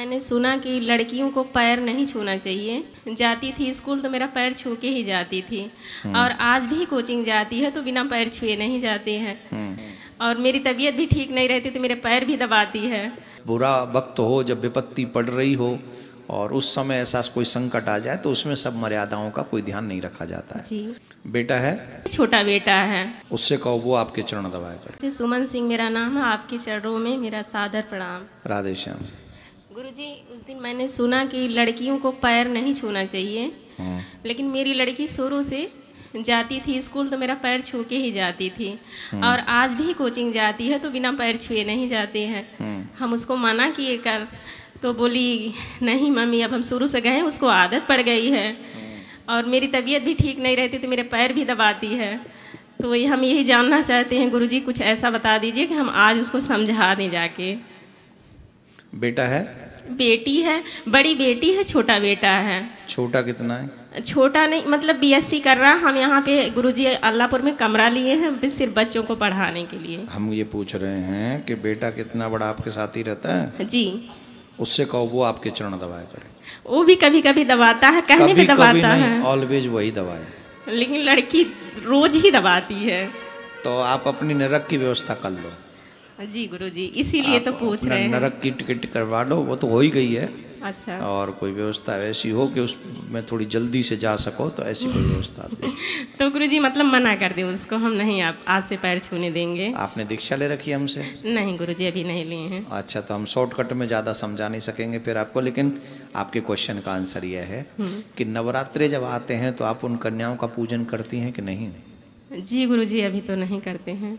मैंने सुना कि लड़कियों को पैर नहीं छूना चाहिए जाती थी स्कूल तो मेरा पैर छू के ही जाती थी हम्म। और आज भी कोचिंग जाती है तो बिना पैर छुए नहीं जाती है हम्म। और मेरी तबीयत भी ठीक नहीं रहती तो मेरे पैर भी दबाती है बुरा वक्त हो जब विपत्ति पड़ रही हो और उस समय ऐसा कोई संकट आ जाए तो उसमें सब मर्यादाओं का कोई ध्यान नहीं रखा जाता है जी बेटा है छोटा बेटा है उससे कहो वो आपके चरण दबाए करे सुमन सिंह मेरा नाम है आपके चरणों में मेरा सादर प्रणाम राधे श्याम गुरुजी उस दिन मैंने सुना कि लड़कियों को पैर नहीं छूना चाहिए हाँ। लेकिन मेरी लड़की शुरू से जाती थी स्कूल तो मेरा पैर छू के ही जाती थी हाँ। और आज भी कोचिंग जाती है तो बिना पैर छुए नहीं जाती है हाँ। हम उसको मना किए कर तो बोली नहीं मम्मी अब हम शुरू से गए उसको आदत पड़ गई है और मेरी तबीयत भी ठीक नहीं रहती तो मेरे पैर भी दबाती है तो हम यही जानना चाहते हैं गुरुजी कुछ ऐसा बता दीजिए कि हम आज उसको समझा दें जाके बेटा है बेटी है बड़ी बेटी है छोटा बेटा है छोटा कितना है छोटा नहीं मतलब बीएससी कर रहा हम यहाँ पे गुरुजी अल्लाहपुर में कमरा लिए हैं सिर्फ बच्चों को पढ़ाने के लिए हम ये पूछ रहे हैं कि बेटा कितना बड़ा आपके साथ ही रहता है जी उससे कहो वो आपके चरण दबाया करे वो भी कभी कभी दबाता है कहने भी पे दबाता है ऑलवेज वही दबाए लेकिन लड़की रोज ही दबाती है तो आप अपनी नरक की व्यवस्था कर लो जी गुरु जी इसीलिए तो पूछ रहे हैं नरक की टिकट करवा लो वो तो हो ही गई है अच्छा और कोई व्यवस्था ऐसी हो कि उसमें थोड़ी जल्दी से जा सको तो ऐसी कोई व्यवस्था तो गुरु जी मतलब मना कर दे उसको हम नहीं आप आज से पैर छूने देंगे आपने दीक्षा ले रखी है हमसे नहीं गुरु जी अभी नहीं लिए हैं अच्छा तो हम शॉर्टकट में ज़्यादा समझा नहीं सकेंगे फिर आपको लेकिन आपके क्वेश्चन का आंसर यह है हम्म। कि नवरात्रे जब आते हैं तो आप उन कन्याओं का पूजन करती हैं कि नहीं जी गुरु जी अभी तो नहीं करते हैं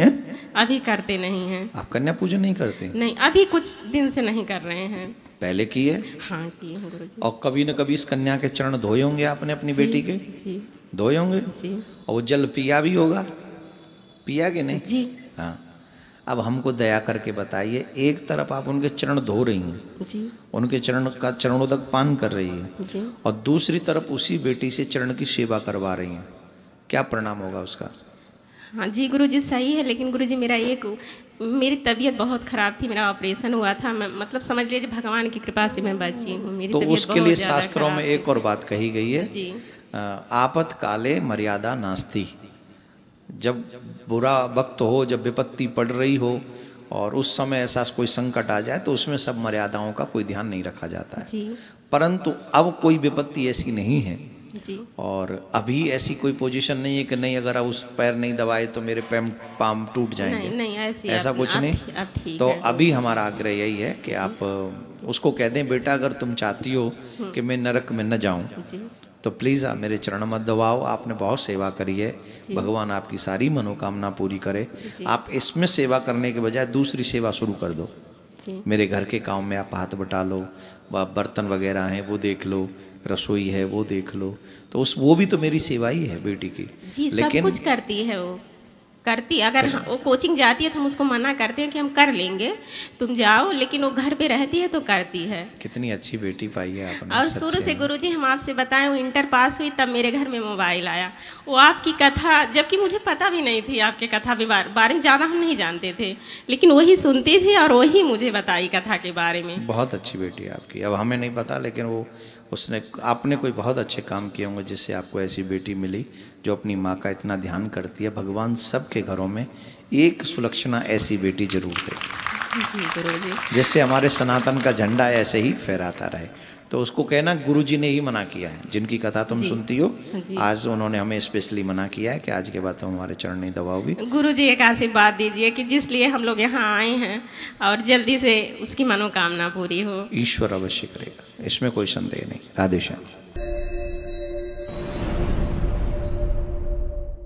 ये? अभी करते नहीं हैं आप कन्या पूजन नहीं करते नहीं अभी कुछ दिन से नहीं कर रहे हैं पहले की है हाँ की है और कभी न कभी इस कन्या के चरण धोए होंगे आपने अपनी बेटी के धोए होंगे और वो जल पिया भी होगा पिया के नहीं जी हाँ अब हमको दया करके बताइए एक तरफ आप उनके चरण धो रही हैं जी उनके चरण का चरणों तक पान कर रही है जी और दूसरी तरफ उसी बेटी से चरण की सेवा करवा रही हैं क्या परिणाम होगा उसका हाँ जी गुरु जी सही है लेकिन गुरु जी मेरा एक मेरी तबीयत बहुत ख़राब थी मेरा ऑपरेशन हुआ था मैं मतलब समझ लीजिए भगवान की कृपा से मैं बची हूँ मेरी तो उसके लिए शास्त्रों में एक और बात कही गई है जी आपत काले मर्यादा नास्ती जब बुरा वक्त हो जब विपत्ति पड़ रही हो और उस समय ऐसा कोई संकट आ जाए तो उसमें सब मर्यादाओं का कोई ध्यान नहीं रखा जाता है परंतु अब कोई विपत्ति ऐसी नहीं है जी और अभी ऐसी कोई पोजीशन नहीं है कि नहीं अगर आप उस पैर नहीं दबाए तो मेरे पैम पाम टूट जाएंगे नहीं, नहीं ऐसी ऐसा आप, कुछ आप, नहीं आप ठीक तो अभी हमारा आग्रह यही है कि आप उसको कह दें बेटा अगर तुम चाहती हो हम्म। कि मैं नरक में न जाऊं तो प्लीज़ आप मेरे चरण मत दबाओ आपने बहुत सेवा करी है भगवान आपकी सारी मनोकामना पूरी करे आप इसमें सेवा करने के बजाय दूसरी सेवा शुरू कर दो मेरे घर के काम में आप हाथ बटा लो व बर्तन वगैरह हैं वो देख लो रसोई है वो देख लो तो उस वो भी तो मेरी सेवा ही है बेटी की जी, लेकिन सब कुछ करती है वो करती अगर हाँ वो कोचिंग जाती है तो हम उसको मना करते हैं कि हम कर लेंगे तुम जाओ लेकिन वो घर पे रहती है तो करती है कितनी अच्छी बेटी पाई है आपने और शुरू से गुरुजी हम आपसे बताएं वो इंटर पास हुई तब मेरे घर में मोबाइल आया वो आपकी कथा जबकि मुझे पता भी नहीं थी आपके कथा के बारे में ज़्यादा हम नहीं जानते थे लेकिन वही सुनती थी और वही मुझे बताई कथा के बारे में बहुत अच्छी बेटी है आपकी अब हमें नहीं पता लेकिन वो उसने आपने कोई बहुत अच्छे काम किए होंगे जिससे आपको ऐसी बेटी मिली जो अपनी माँ का इतना ध्यान करती है भगवान सबके घरों में एक सुलक्षणा ऐसी बेटी जरूर थे जिससे जैसे हमारे सनातन का झंडा ऐसे ही फहराता रहे तो उसको कहना गुरु जी ने ही मना किया है जिनकी कथा तुम सुनती हो आज उन्होंने हमें स्पेशली मना किया है कि आज के बाद तुम हमारे चरण नहीं दबाओगी गुरु जी एक बात दीजिए कि जिसलिए हम लोग यहाँ आए हैं और जल्दी से उसकी मनोकामना पूरी हो ईश्वर अवश्य करेगा इसमें कोई संदेह नहीं राधेश्याम